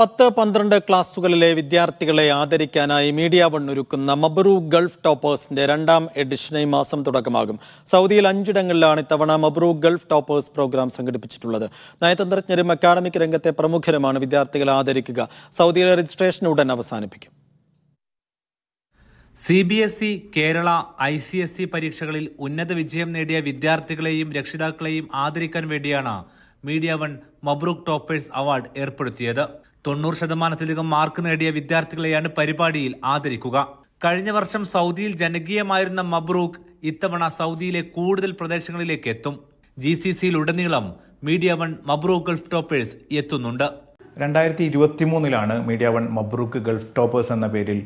പത്ത് പന്ത്രണ്ട് ക്ലാസ്സുകളിലെ വിദ്യാർത്ഥികളെ ആദരിക്കാനായി മീഡിയ വൺ ഒരുക്കുന്ന മബറു ഗൾഫ് ടോപ്പേഴ്സിന്റെ രണ്ടാം എഡിഷൻ ഈ മാസം തുടക്കമാകും സൗദിയിൽ അഞ്ചിടങ്ങളിലാണ് ഇത്തവണ മബറു ഗൾഫ് ടോപ്പേഴ്സ് പ്രോഗ്രാം സംഘടിപ്പിച്ചിട്ടുള്ളത് നയതന്ത്രജ്ഞരും അക്കാഡമിക് രംഗത്തെ പ്രമുഖരുമാണ് വിദ്യാർത്ഥികളെ ആദരിക്കുക സൗദിയിലെ രജിസ്ട്രേഷൻ ഉടൻ അവസാനിപ്പിക്കും C B S E Kerala I C S E പരീക്ഷകളിൽ ഉന്നത വിജയം നേടിയ വിദ്യാർത്ഥികളെയും രക്ഷിതാക്കളെയും ആദരിക്കാൻ വേണ്ടിയാണ് മീഡിയ വൺ മബ്രൂക്ക് ടോപ്പേഴ്സ് അവാർഡ് ഏർപ്പെടുത്തിയത് തൊണ്ണൂറ് ശതമാനത്തിലധികം മാർക്ക് നേടിയ വിദ്യാർത്ഥികളെയാണ് പരിപാടിയിൽ ആദരിക്കുക കഴിഞ്ഞ വർഷം സൗദിയിൽ ജനകീയമായിരുന്ന മബ്രൂഖ് ഇത്തവണ സൗദിയിലെ കൂടുതൽ പ്രദേശങ്ങളിലേക്ക് എത്തും ജി സി സിയിൽ ഉടനീളം മീഡിയ വൺ മബ്രൂഖ് ഗൾഫ് ടോപ്പേഴ്സ് എത്തുന്നുണ്ട് രണ്ടായിരത്തി ഇരുപത്തി മൂന്നിലാണ് മീഡിയ വൺ മബ്രൂക്ക് ഗൾഫ് ടോപ്പേഴ്സ് എന്ന പേരിൽ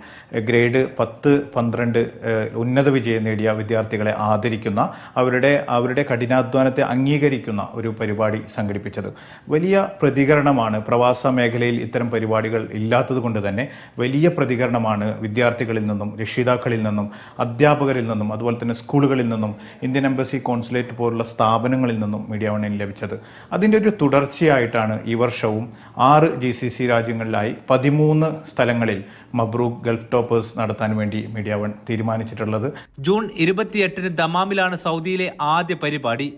ഗ്രേഡ് പത്ത് പന്ത്രണ്ട് ഉന്നത വിജയം നേടിയ വിദ്യാർത്ഥികളെ ആദരിക്കുന്ന അവരുടെ അവരുടെ കഠിനാധ്വാനത്തെ അംഗീകരിക്കുന്ന ഒരു പരിപാടി സംഘടിപ്പിച്ചത് വലിയ പ്രതികരണമാണ് പ്രവാസ മേഖലയിൽ ഇത്തരം പരിപാടികൾ ഇല്ലാത്തത് കൊണ്ട് തന്നെ വലിയ പ്രതികരണമാണ് വിദ്യാർത്ഥികളിൽ നിന്നും രക്ഷിതാക്കളിൽ നിന്നും അധ്യാപകരിൽ നിന്നും അതുപോലെ തന്നെ സ്കൂളുകളിൽ നിന്നും ഇന്ത്യൻ എംബസി കോൺസുലേറ്റ് പോലുള്ള സ്ഥാപനങ്ങളിൽ നിന്നും മീഡിയ വണ്ണിന് ലഭിച്ചത് അതിൻ്റെ ഒരു തുടർച്ചയായിട്ടാണ് ഈ വർഷവും ആറ് ആറ് ജി സി സി രാജ്യങ്ങളിലായി പതിമൂന്ന് സ്ഥലങ്ങളിൽ മബ്രൂക്ക് ഗൾഫ് ടോപ്പേഴ്സ് നടത്താൻ വേണ്ടി മീഡിയ വൺ തീരുമാനിച്ചിട്ടുള്ളത് ജൂൺ ഇരുപത്തിയെട്ടിന് ദമാമിലാണ് സൗദിയിലെ ആദ്യ പരിപാടി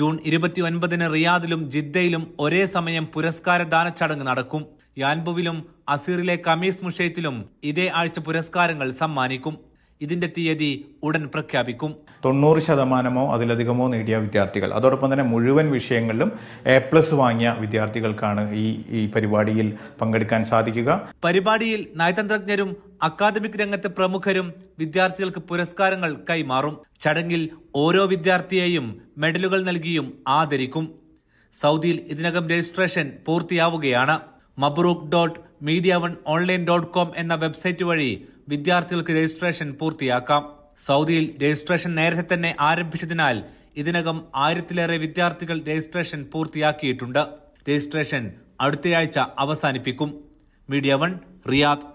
ജൂൺ ഇരുപത്തിയൊൻപതിന് റിയാദിലും ജിദ്ദയിലും ഒരേ സമയം പുരസ്കാരദാന ചടങ്ങ് നടക്കും യാൻബുവിലും അസീറിലെ കമീസ് മുഷേത്തിലും ഇതേ ആഴ്ച പുരസ്കാരങ്ങൾ സമ്മാനിക്കും ഇതിന്റെ തീയതി ഉടൻ പ്രഖ്യാപിക്കും തൊണ്ണൂറ് ശതമാനമോ അതിലധികമോ നേടിയ വിദ്യാർത്ഥികൾ അതോടൊപ്പം തന്നെ മുഴുവൻ വിഷയങ്ങളിലും എ പ്ലസ് വാങ്ങിയ വിദ്യാർത്ഥികൾക്കാണ് ഈ ഈ പരിപാടിയിൽ പങ്കെടുക്കാൻ സാധിക്കുക പരിപാടിയിൽ നയതന്ത്രജ്ഞരും അക്കാദമിക് രംഗത്തെ പ്രമുഖരും വിദ്യാർത്ഥികൾക്ക് പുരസ്കാരങ്ങൾ കൈമാറും ചടങ്ങിൽ ഓരോ വിദ്യാർത്ഥിയെയും മെഡലുകൾ നൽകിയും ആദരിക്കും സൗദിയിൽ ഇതിനകം രജിസ്ട്രേഷൻ പൂർത്തിയാവുകയാണ് മബ്രൂക്ക് dot media one online dot com എന്ന വെബ്സൈറ്റ് വഴി വിദ്യാർത്ഥികൾക്ക് രജിസ്ട്രേഷൻ പൂർത്തിയാക്കാം സൗദിയിൽ രജിസ്ട്രേഷൻ നേരത്തെ തന്നെ ആരംഭിച്ചതിനാൽ ഇതിനകം ആയിരത്തിലേറെ വിദ്യാർത്ഥികൾ രജിസ്ട്രേഷൻ പൂർത്തിയാക്കിയിട്ടുണ്ട് രജിസ്ട്രേഷൻ അടുത്തയാഴ്ച അവസാനിപ്പിക്കും മീഡിയ വൺ റിയാദ്